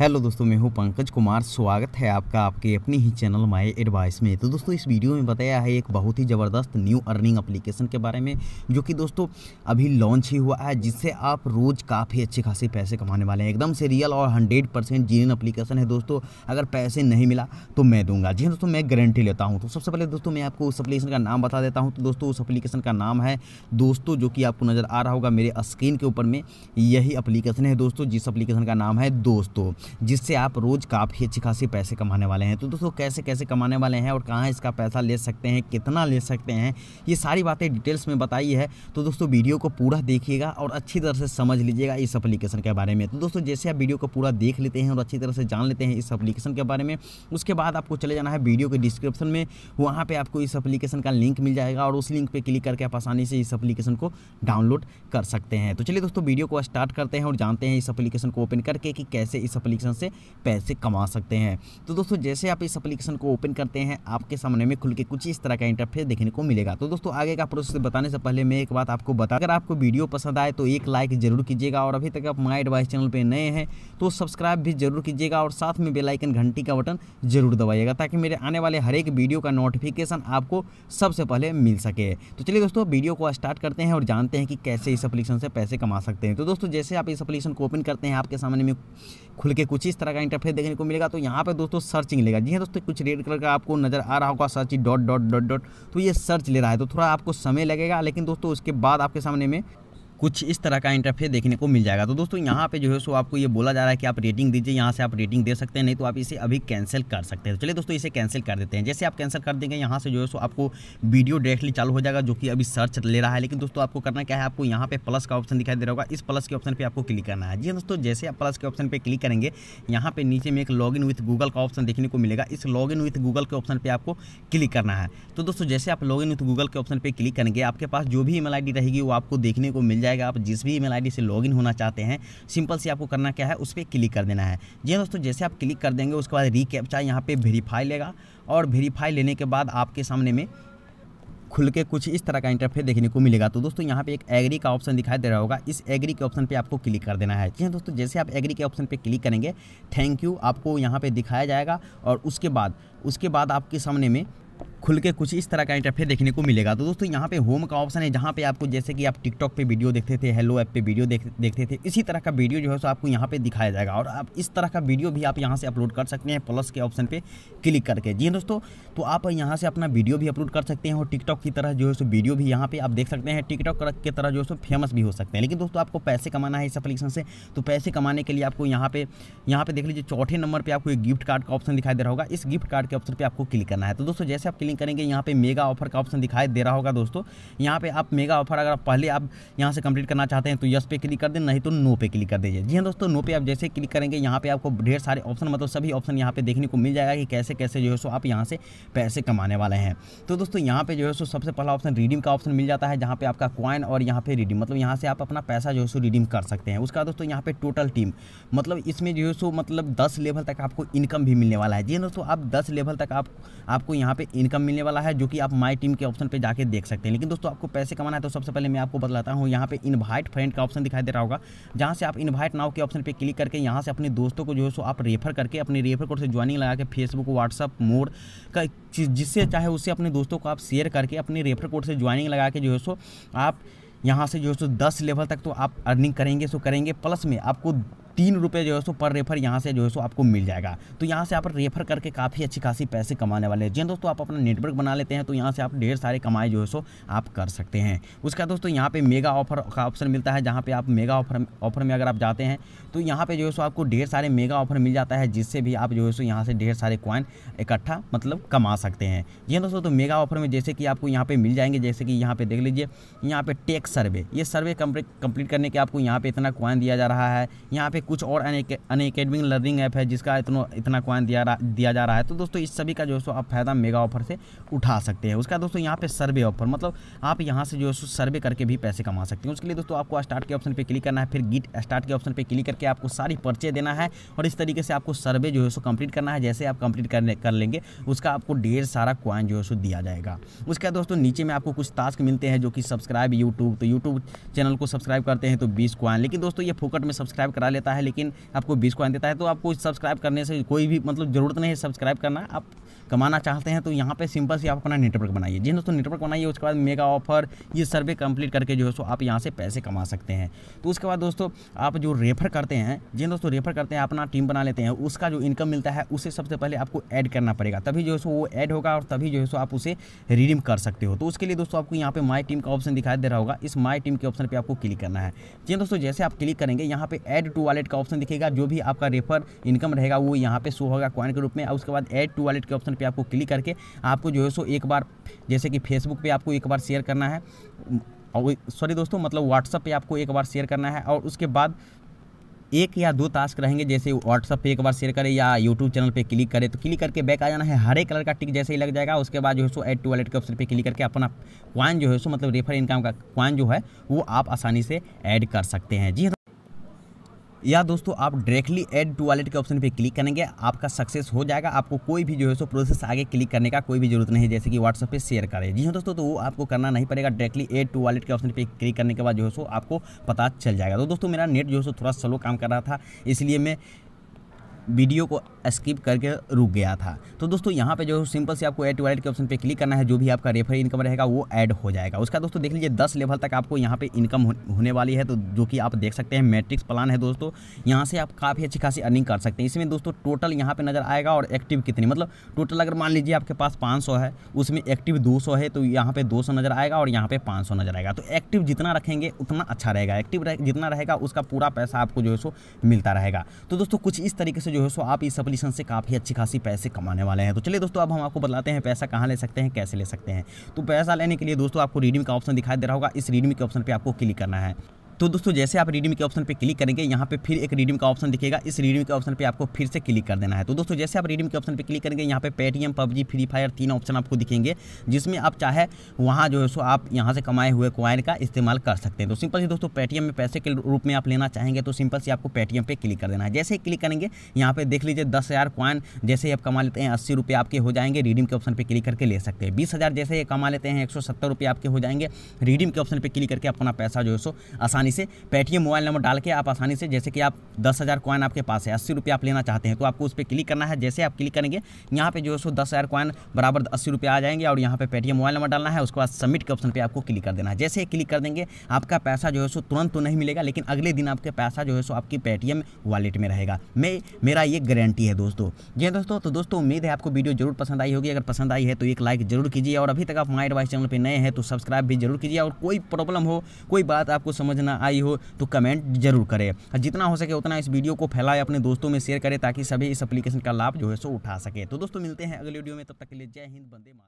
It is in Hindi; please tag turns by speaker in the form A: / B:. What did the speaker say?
A: हेलो दोस्तों मैं हूं पंकज कुमार स्वागत है आपका आपके अपने ही चैनल माई एडवाइस में तो दोस्तों इस वीडियो में बताया है एक बहुत ही ज़बरदस्त न्यू अर्निंग एप्लीकेशन के बारे में जो कि दोस्तों अभी लॉन्च ही हुआ है जिससे आप रोज़ काफ़ी अच्छे खासे पैसे कमाने वाले हैं एकदम से रियल और हंड्रेड परसेंट जीन अप्लीकेशन है दोस्तों अगर पैसे नहीं मिला तो मैं दूंगा जी हाँ दोस्तों मैं गारंटी लेता हूँ तो सबसे पहले दोस्तों मैं आपको उस अपलीकेशन का नाम बता देता हूँ तो दोस्तों उस अपलीकेशन का नाम है दोस्तों जो कि आपको नज़र आ रहा होगा मेरे स्क्रीन के ऊपर में यही अप्लीकेशन है दोस्तों जिस अप्लीकेशन का नाम है दोस्तों जिससे आप रोज़ काफ़ी अच्छी खासी पैसे कमाने वाले हैं तो दोस्तों कैसे कैसे कमाने वाले हैं और कहाँ इसका पैसा ले सकते हैं कितना ले सकते हैं ये सारी बातें डिटेल्स में बताई है तो दोस्तों वीडियो को पूरा देखिएगा और अच्छी तरह से समझ लीजिएगा इस अप्लीकेशन के बारे में तो दोस्तों जैसे आप वीडियो को पूरा देख लेते हैं और अच्छी तरह से जान लेते हैं इस अप्लीकेशन के बारे में उसके बाद आपको चले जाना है वीडियो के डिस्क्रिप्शन में वहाँ पर आपको इस अप्लीकेशन का लिंक मिल जाएगा और उस लिंक पर क्लिक करके आप आसानी से इस अप्लीकेशन को डाउनलोड कर सकते हैं तो चलिए दोस्तों वीडियो को स्टार्ट करते हैं और जानते हैं इस अप्लीकेशन को ओपन करके कि कैसे इस अप्लीकेशन एप्लीकेशन से पैसे कमा सकते हैं तो दोस्तों जैसे आप इस एप्लीकेशन को ओपन करते हैं आपके सामने में खुल के कुछ इस तरह का इंटरफेस देखने को मिलेगा तो दोस्तों आगे का प्रोसेस बताने से पहले मैं एक बात आपको बता अगर आपको वीडियो पसंद आए तो एक लाइक जरूर कीजिएगा और अभी तक आप माई एडवाइस चैनल पर नए हैं तो सब्सक्राइब भी जरूर कीजिएगा और साथ में बेलाइकन घंटी का बटन जरूर दबाइएगा ताकि मेरे आने वाले हर एक वीडियो का नोटिफिकेशन आपको सबसे पहले मिल सके तो चलिए दोस्तों वीडियो को स्टार्ट करते हैं और जानते हैं कि कैसे इस एप्लीकेशन से पैसे कमा सकते हैं तो दोस्तों जैसे आप इस एप्लीकेशन को ओपन करते हैं आपके सामने में खुल के कुछ इस तरह का इंटरफेस देखने को मिलेगा तो यहाँ पर दोस्तों सर्चिंग लेगा जी हाँ दोस्तों कुछ रेड कलर का आपको नजर आ रहा होगा search dot dot dot dot तो ये सर्च ले रहा है तो थोड़ा आपको समय लगेगा लेकिन दोस्तों उसके बाद आपके सामने में कुछ इस तरह का इंटरफेस देखने को मिल जाएगा तो दोस्तों यहाँ पे जो है सो आपको ये बोला जा रहा है कि आप रेटिंग दीजिए यहाँ से आप रेटिंग दे सकते हैं नहीं तो आप इसे अभी कैंसिल कर सकते हैं तो चलिए दोस्तों इसे कैंसिल कर देते हैं जैसे आप कैंसिल कर देंगे यहाँ से जो है सो आपको वीडियो डायरेक्टली चालू हो जाएगा जो कि अभी सर्च ले रहा है लेकिन दोस्तों आपको करना क्या है आपको यहाँ पे प्लस का ऑप्शन दिखाई दे रहा होगा इस प्लस के ऑप्शन पर आपको क्लिक करना है जी हाँ दोस्तों जैसे आप प्लस के ऑप्शन पर क्लिक करेंगे यहाँ पर नीचे में एक लॉग इन विथ गूगल का ऑप्शन देखने को मिलेगा इस लॉग इन विथ गूगल के ऑप्शन पर आपको क्लिक करना है तो दोस्तों जैसे आप लॉग इन विथ गूगल के ऑप्शन पर क्लिक करेंगे आपके पास जो भी ई आई रहेगी वो आपको देखने को मिल जाएगी जाएगा आप जिस भी ईमेल आईडी से लॉगिन होना चाहते हैं सिंपल से आपको करना क्या है उस पर क्लिक कर देना है जी हाँ दोस्तों जैसे आप क्लिक कर देंगे उसके बाद रिकेपचा यहाँ पर वेरीफाई लेगा और वेरीफाई लेने के बाद आपके सामने में खुल के कुछ इस तरह का इंटरफेस देखने को मिलेगा तो दोस्तों यहाँ पे एक एग्री का ऑप्शन दिखाई दे रहा होगा इस एग्री के ऑप्शन पे आपको क्लिक कर देना है जी हाँ दोस्तों जैसे आप एग्री के ऑप्शन पे क्लिक करेंगे थैंक यू आपको यहाँ पे दिखाया जाएगा और उसके बाद उसके बाद आपके सामने में खुल के कुछ इस तरह का इंटरफेस देखने को मिलेगा तो दोस्तों यहाँ पे होम का ऑप्शन है जहाँ पे आपको जैसे कि आप टिकटॉक पे वीडियो देखते थे हेलो ऐप पे वीडियो देख, देखते थे इसी तरह का वीडियो जो है सो आपको यहाँ पे दिखाया जाएगा और आप इस तरह का वीडियो भी आप यहाँ से अपलोड कर सकते हैं प्लस के ऑप्शन पर क्लिक करके जी दोस्तों तो आप यहाँ से अपना वीडियो भी अपलोड कर सकते हैं और टिकटॉक की तरह जो है सो वीडियो भी यहाँ पर आप देख सकते हैं टिकटॉक की तरह जो है सो फेमस भी हो सकते हैं लेकिन दोस्तों आपको पैसे कमाना है इस अपलीकेशन से तो पैसे कमाने के लिए आपको यहाँ पे यहाँ पे देख लीजिए चौथे नंबर पर आपको एक गिफ्ट कार्ड का ऑप्शन दिखाई दे रहा होगा इस गिफ्ट कार्ड के ऑप्शन पर आपको क्लिक करना है तो दोस्तों जैसे आप क्लिक करेंगे यहाँ पे मेगा ऑफर का ऑप्शन दिखाई दे रहा होगा दोस्तों यहाँ पे आप मेगा ऑफर अगर पहले आप यहाँ से कंप्लीट करना चाहते हैं तो यस पे क्लिक कर दें नहीं तो नो पे क्लिक कर दीजिए जी हाँ दोस्तों नो पे आप जैसे क्लिक करेंगे यहाँ पे आपको ढेर सारे ऑप्शन मतलब सभी ऑप्शन यहाँ पे देखने को मिल जाएगा कि कैसे कैसे जो है सो आप यहाँ से पैसे कमाने वाले हैं तो दोस्तों यहाँ पे जो है सो सबसे पहला ऑप्शन रिडीम का ऑप्शन मिल जाता है जहाँ पे आपका क्वाइन और यहाँ पे रिडीम मतलब यहाँ से आप अपना पैसा जो है सो रिडीम कर सकते हैं उसका दोस्तों यहाँ पे टोटल टीम मतलब इसमें जो है सो मतलब दस लेवल तक आपको इनकम भी मिलने वाला है जी हाँ दोस्तों आप दस लेवल तक आप आपको यहाँ पे इनकम मिलने वाला है जो कि आप माई टीम के ऑप्शन पर जाकर देख सकते हैं लेकिन दोस्तों आपको पैसे कमाना है तो सबसे पहले मैं आपको बताता हूँ यहाँ पे इन्वाइट फ्रेंड का ऑप्शन दिखाई दे रहा होगा जहाँ से आप इन्वाइट नाव के ऑप्शन पर क्लिक करके यहाँ से अपने दोस्तों को जो है सो आप रेफर करके अपने रेफर कोड से ज्वाइनिंग लगा के फेसबुक व्हाट्सअप मोड का जिससे चाहे उससे अपने दोस्तों को आप शेयर करके अपने रेफर कोड से ज्वाइनिंग लगा के जो है सो आप यहाँ से जो है सो दस लेवल तक तो आप अर्निंग करेंगे सो करेंगे प्लस में आपको तीन रुपये जो है सो पर रेफर यहाँ से जो है सो आपको मिल जाएगा तो यहाँ से आप रेफर करके काफ़ी अच्छी खासी पैसे कमाने वाले हैं जी हाँ दोस्तों आप अपना नेटवर्क बना लेते हैं तो यहाँ से आप ढेर सारे कमाई जो है सो आप कर सकते हैं उसका दोस्तों यहाँ पर मेगा ऑफर का ऑप्शन मिलता है जहाँ पर आप मेगा ऑफर ऑफर में अगर आप जाते हैं तो यहाँ पर जो है सो आपको ढेर सारे मेगा ऑफर मिल जाता है जिससे भी आप जो है सो यहाँ से ढेर सारे कॉइन इकट्ठा मतलब कमा सकते हैं जी हाँ दोस्तों तो मेगा ऑफर में जैसे कि आपको यहाँ पर मिल जाएंगे जैसे कि यहाँ पर देख लीजिए यहाँ पर टेक सर्वे ये सर्वे कंप्लीट करने के आपको यहाँ पर इतना क्वाइन दिया जा रहा है यहाँ पर कुछ और अन अकेडमिक लर्निंग ऐप है जिसका इतना इतना क्वाइन दिया दिया जा रहा है तो दोस्तों इस सभी का जो है आप फ़ायदा मेगा ऑफर से उठा सकते हैं उसका दोस्तों यहाँ पे सर्वे ऑफर मतलब आप यहाँ से जो है सर्वे करके भी पैसे कमा सकते हैं उसके लिए दोस्तों आपको स्टार्ट के ऑप्शन पर क्लिक करना है फिर गिट स्टार्ट के ऑप्शन पर क्लिक करके आपको सारी पर्चे देना है और इस तरीके से आपको सर्वे जो है सो कम्प्लीट करना है जैसे आप कंप्लीट करने कर लेंगे उसका आपको ढेर सारा क्वाइन जो है सो दिया जाएगा उसका दोस्तों नीचे में आपको कुछ टास्क मिलते हैं जो कि सब्सक्राइब यूट्यूब तो यूट्यूब चैनल को सब्सक्राइब करते हैं तो बीस क्वाइन लेकिन दोस्तों ये फोकट में सब्सक्राइब करा लेता देता है लेकिन आपको बीस कॉइन देता है तो आपको सब्सक्राइब करने से कोई भी मतलब ज़रूरत नहीं है सब्सक्राइब करना आप कमाना चाहते हैं तो यहाँ पे सिंपल से आप अपना नेटवर्क बनाइए जी दोस्तों नेटवर्क बनाइए उसके बाद मेगा ऑफर ये सर्वे कंप्लीट करके जो है सो आप यहाँ से पैसे कमा सकते हैं तो उसके बाद दोस्तों आप जो रेफर करते हैं जिन दोस्तों रेफर करते हैं अपना टीम बना लेते हैं उसका जो इनकम मिलता है उसे सबसे पहले आपको ऐड करना पड़ेगा तभी जो है सो वो ऐड होगा और तभी जो है सो आप उसे रिडीम कर सकते हो तो उसके लिए दोस्तों आपको यहाँ पे माई टीम का ऑप्शन दिखाई दे रहा होगा इस माई टीम के ऑप्शन पर आपको क्लिक करना है जी दोस्तों जैसे आप क्लिक करेंगे यहाँ पर एड टू वालेट का ऑप्शन दिखेगा जो भी आपका रेफर इनकम रहेगा वो यहाँ पे शो होगा कॉइन के रूप में और उसके बाद एड टू वालेट के ऑप्शन पे आपको क्लिक करके आपको जो है सो एक बार जैसे कि फेसबुक पे आपको एक बार शेयर करना है और सॉरी दोस्तों मतलब व्हाट्सअप पे आपको एक बार शेयर करना है और उसके बाद एक या दो टास्क रहेंगे जैसे व्हाट्सअप पे एक बार शेयर करें या यूट्यूब चैनल पे क्लिक करें तो क्लिक करके बैक आ जाना है हरे कलर का टिक जैसे ही लग जाएगा उसके बाद जो है सो एड टू वॉलेट के ऑप्शन पे क्लिक करके अपना क्वाइन जो है सो मतलब रेफर इनकम का क्वाइन जो है वो आप आसानी से ऐड कर सकते हैं जी हाँ। या दोस्तों आप डायरेक्टली एड टू वॉलेट के ऑप्शन पे क्लिक करेंगे आपका सक्सेस हो जाएगा आपको कोई भी जो है सो प्रोसेस आगे क्लिक करने का कोई भी जरूरत नहीं जैसे कि व्हाट्सअप पे शेयर करें जी हाँ दोस्तों तो वो आपको करना नहीं पड़ेगा डायरेक्टली एड टू वॉलेट के ऑप्शन पे क्लिक करने के बाद जो है सो आपको पता चल जाएगा तो दोस्तों मेरा नेट जो है सो थोड़ा स्लो काम कर रहा था इसलिए मैं वीडियो को स्किप करके रुक गया था तो दोस्तों यहाँ पे जो सिंपल से आपको एड वॉलेट के ऑप्शन पे क्लिक करना है जो भी आपका रेफर इनकम रहेगा वो ऐड हो जाएगा उसका दोस्तों देख लीजिए दस लेवल तक आपको यहाँ पे इनकम होने वाली है तो जो कि आप देख सकते हैं मैट्रिक्स प्लान है दोस्तों यहाँ से आप काफ़ी अच्छी खासी अर्निंग कर सकते हैं इसमें दोस्तों टोटल यहाँ पर नज़र आएगा और एक्टिव कितनी मतलब टोटल अगर मान लीजिए आपके पास पाँच है उसमें एक्टिव दो है तो यहाँ पर दो नज़र आएगा और यहाँ पर पाँच नज़र आएगा तो एक्टिव जितना रखेंगे उतना अच्छा रहेगा एक्टिव जितना रहेगा उसका पूरा पैसा आपको जो है सो मिलता रहेगा तो दोस्तों कुछ इस तरीके से जो जो है सो आप इस अपलिशन से काफ़ी अच्छी खासी पैसे कमाने वाले हैं तो चलिए दोस्तों अब हम आपको बताते हैं पैसा कहाँ ले सकते हैं कैसे ले सकते हैं तो पैसा लेने के लिए दोस्तों आपको रीडमी का ऑप्शन दिखाई दे रहा होगा इस रीडमी के ऑप्शन पर आपको क्लिक करना है तो दोस्तों जैसे आप रिडीम के ऑप्शन पर क्लिक करेंगे यहाँ पे फिर एक रिडीम का ऑप्शन दिखेगा इस रिडीम के ऑप्शन पर आपको फिर से क्लिक कर देना है तो दोस्तों जैसे आप रिडीम के ऑप्शन पर क्लिक करेंगे यहाँ पे पेटीएम पबजी फ्री फायर तीन ऑप्शन आपको दिखेंगे जिसमें आप चाहे वहाँ जो है सो आप यहाँ से कमाए हुए क्वाइन का इस्तेमाल कर सकते हैं तो सिंपल से दोस्तों पेटीएम में पैसे के रूप में आप लेना चाहेंगे तो सिंपल से आपको पेटीएम पे क्लिक कर देना है जैसे ही क्लिक करेंगे यहाँ पे देख लीजिए दस हज़ार क्वाइन जैसे ही आप कमा लेते हैं अस्सी रुपये आपके हो जाएंगे रिडीम के ऑप्शन पर क्लिक करके ले सकते हैं बीस हज़ार जैसे ही कमा लेते हैं एक सौ सत्तर रुपये आपके हो जाएंगे रिडीम के ऑप्शन पर क्लिक करके अपना पैसा जो है सो आसानी आसानी से पेटीएम मोबाइल नंबर डाल के आप आसानी से जैसे कि आप दस हज़ार कॉइन आपके पास है अस्सी रुपये आप लेना चाहते हैं तो आपको उस पर क्लिक करना है जैसे आप क्लिक करेंगे यहाँ पे जो है सो दस हज़ार कॉइन बराबर अस्सी रुपये आ जाएंगे और यहाँ पे पेटीएम मोबाइल नंबर डालना है उसके बाद सबमिट के ऑप्शन पर आपको क्लिक कर देना है जैसे क्लिक कर देंगे आपका पैसा जो है सो तुरंत तो नहीं मिलेगा लेकिन अगले दिन आपके पैसा जो है सो आपकी पेटीएम वॉलेट में रहेगा मैं मेरा ये गारंटी है दोस्तों जी हाँ दोस्तों तो दोस्तों उम्मीद है आपको वीडियो जरूर पसंद आई होगी अगर पसंद आई है तो एक लाइक जरूर कीजिए और अभी तक आप माई एडवाइस चैनल पर नए हैं तो सब्सक्राइब भी जरूर कीजिए और कोई प्रॉब्लम हो कोई बात आपको समझना आई हो तो कमेंट जरूर करें और जितना हो सके उतना इस वीडियो को फैलाएं अपने दोस्तों में शेयर करें ताकि सभी इस एप्लीकेशन का लाभ जो है सो उठा सके तो दोस्तों मिलते हैं अगले वीडियो में तब तक के लिए जय हिंद बंदे मातरम